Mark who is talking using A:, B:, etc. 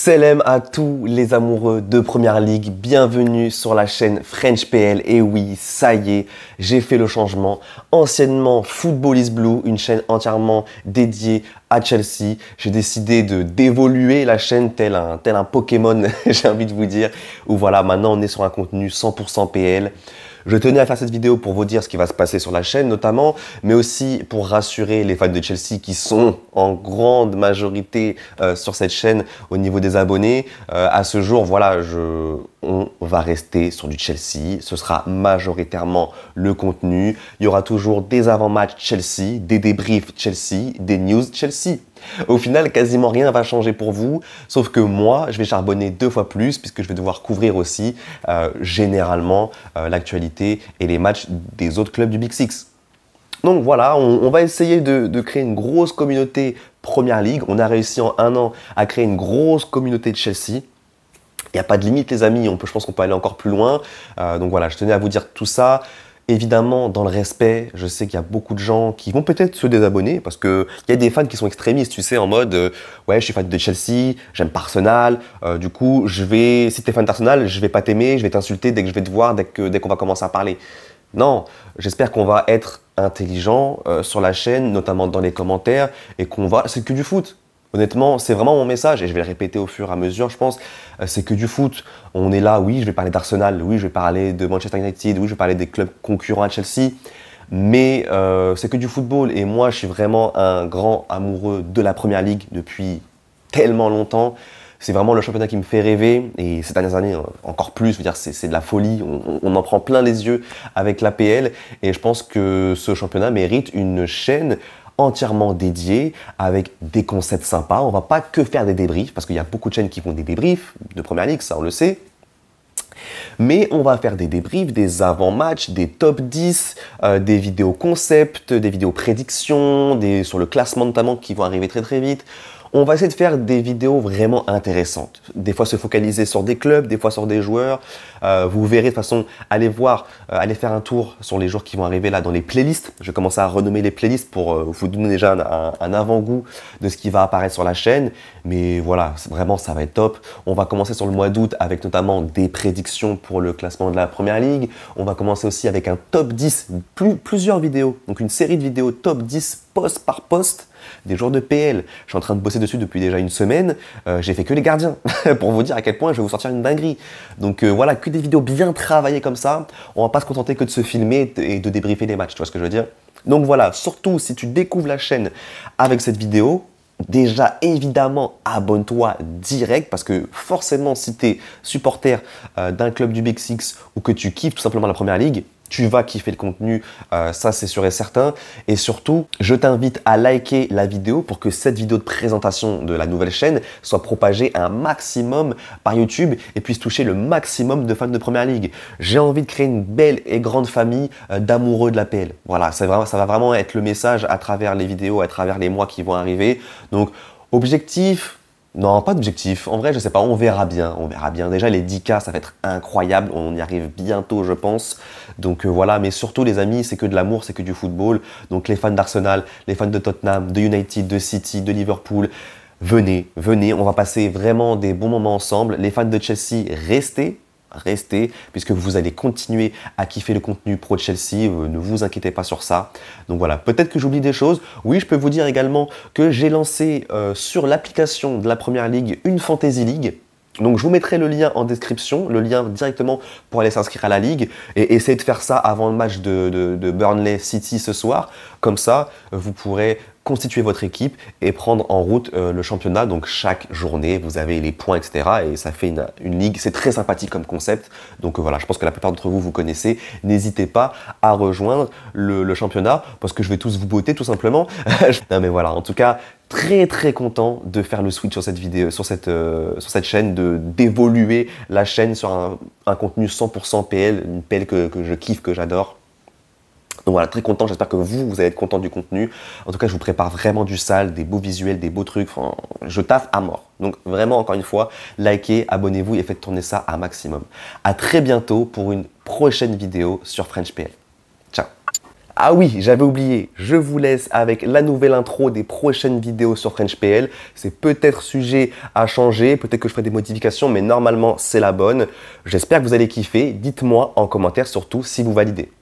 A: Salam à tous les amoureux de Première Ligue, bienvenue sur la chaîne French PL. Et oui, ça y est, j'ai fait le changement. Anciennement Football is Blue, une chaîne entièrement dédiée à Chelsea. J'ai décidé de d'évoluer la chaîne tel un, tel un Pokémon, j'ai envie de vous dire. Ou voilà, maintenant on est sur un contenu 100% PL. Je tenais à faire cette vidéo pour vous dire ce qui va se passer sur la chaîne notamment, mais aussi pour rassurer les fans de Chelsea qui sont en grande majorité euh, sur cette chaîne au niveau des abonnés. Euh, à ce jour, voilà, je on va rester sur du Chelsea. Ce sera majoritairement le contenu. Il y aura toujours des avant-matchs Chelsea, des débriefs Chelsea, des news Chelsea. Au final, quasiment rien va changer pour vous, sauf que moi, je vais charbonner deux fois plus puisque je vais devoir couvrir aussi euh, généralement euh, l'actualité et les matchs des autres clubs du Big Six. Donc voilà, on, va essayer de, créer une grosse communauté Première League. On a réussi en un an à créer une grosse communauté de Chelsea. Il n'y a pas de limite, les amis. On peut, je pense qu'on peut aller encore plus loin. Euh, donc voilà, je tenais à vous dire tout ça. Évidemment, dans le respect, je sais qu'il y a beaucoup de gens qui vont peut-être se désabonner parce qu'il y a des fans qui sont extrémistes, tu sais, en mode euh, Ouais, je suis fan de Chelsea, j'aime pas Arsenal, euh, du coup, je vais, si t'es fan d'Arsenal, je vais pas t'aimer, je vais t'insulter dès que je vais te voir, dès qu'on va commencer à parler. Non, j'espère qu'on va être intelligent sur la chaîne, notamment dans les commentaires, et qu'on va. C'est que du foot. Honnêtement, c'est vraiment mon message et je vais le répéter au fur et à mesure, je pense. Euh, c'est que du foot. On est là, oui, je vais parler d'Arsenal, oui, je vais parler de Manchester United, oui, je vais parler des clubs concurrents à Chelsea. Mais euh, c'est que du football et moi, je suis vraiment un grand amoureux de la Première Ligue depuis tellement longtemps. C'est vraiment le championnat qui me fait rêver et ces dernières années euh, encore plus. Je veux dire, c'est de la folie. On, on, en prend plein les yeux avec l'APL et je pense que ce championnat mérite une chaîne entièrement dédié avec des concepts sympas. On va pas que faire des débriefs parce qu'il y a beaucoup de chaînes qui font des débriefs de première ligue, ça on le sait. Mais on va faire des débriefs, des avant-matchs, des top 10, euh, des vidéos concepts, des vidéos prédictions, des, sur le classement notamment qui vont arriver très très vite. On va essayer de faire des vidéos vraiment intéressantes. Des fois se focaliser sur des clubs, des fois sur des joueurs. Euh, vous verrez de toute façon, allez voir, aller euh, allez faire un tour sur les jours qui vont arriver là dans les playlists. Je commence à renommer les playlists pour euh, vous donner déjà un, avant-goût de ce qui va apparaître sur la chaîne. Mais voilà, vraiment ça va être top. On va commencer sur le mois d'août avec notamment des prédictions pour le classement de la première ligue. On va commencer aussi avec un top 10, plusieurs vidéos, donc une série de vidéos top 10 poste par poste des jours de PL. Je suis en train de bosser dessus depuis déjà une semaine. Euh, j'ai fait que les gardiens pour vous dire à quel point je vais vous sortir une dinguerie. Donc euh, voilà, que des vidéos bien travaillées comme ça. On va pas se contenter que de se filmer et de débriefer des matchs. Tu vois ce que je veux dire Donc voilà, surtout si tu découvres la chaîne avec cette vidéo, Déjà, évidemment, abonne-toi direct parce que forcément, si tu es supporter euh, d'un club du Big Six ou que tu kiffes tout simplement la première ligue, tu vas kiffer le contenu, euh, ça c'est sûr et certain. Et surtout, je t'invite à liker la vidéo pour que cette vidéo de présentation de la nouvelle chaîne soit propagée un maximum par YouTube et puisse toucher le maximum de fans de Première Ligue. J'ai envie de créer une belle et grande famille euh, d'amoureux de la PL. Voilà, ça va vraiment être le message à travers les vidéos, à travers les mois qui vont arriver. Donc, objectif, non, pas d'objectif. En vrai, je sais pas, on verra bien. On verra bien. Déjà, les 10K, ça va être incroyable. On y arrive bientôt, je pense. Donc euh, voilà, mais surtout, les amis, c'est que de l'amour, c'est que du football. Donc les fans d'Arsenal, les fans de Tottenham, de United, de City, de Liverpool, venez, venez. On va passer vraiment des bons moments ensemble. Les fans de Chelsea, restez restez, puisque vous allez continuer à kiffer le contenu pro de Chelsea, euh, ne vous inquiétez pas sur ça. Donc voilà, peut-être que j'oublie des choses. Oui, je peux vous dire également que j'ai lancé euh, sur l'application de la Première Ligue une Fantasy League. Donc je vous mettrai le lien en description, le lien directement pour aller s'inscrire à la ligue et essayer de faire ça avant le match de, Burnley City ce soir. Comme ça, vous pourrez constituer votre équipe et prendre en route euh, le championnat. Donc chaque journée, vous avez les points, etc. Et ça fait une, ligue. C'est très sympathique comme concept. Donc euh, voilà, je pense que la plupart d'entre vous, vous connaissez. N'hésitez pas à rejoindre le, le championnat parce que je vais tous vous botter tout simplement. non mais voilà, en tout cas, très très content de faire le switch sur cette vidéo, sur cette, euh, sur cette chaîne, de d'évoluer la chaîne sur un, contenu 100% PL, une PL que, je kiffe, que j'adore. Donc voilà, très content, j'espère que vous, vous allez être content du contenu. En tout cas, je vous prépare vraiment du sale, des beaux visuels, des beaux trucs. je taffe à mort. Donc vraiment, encore une fois, likez, abonnez-vous et faites tourner ça à maximum. À très bientôt pour une prochaine vidéo sur French PL. Ah oui, j'avais oublié, je vous laisse avec la nouvelle intro des prochaines vidéos sur FrenchPL. C'est peut-être sujet à changer, peut-être que je ferai des modifications, mais normalement c'est la bonne. J'espère que vous allez kiffer. Dites-moi en commentaire surtout si vous validez.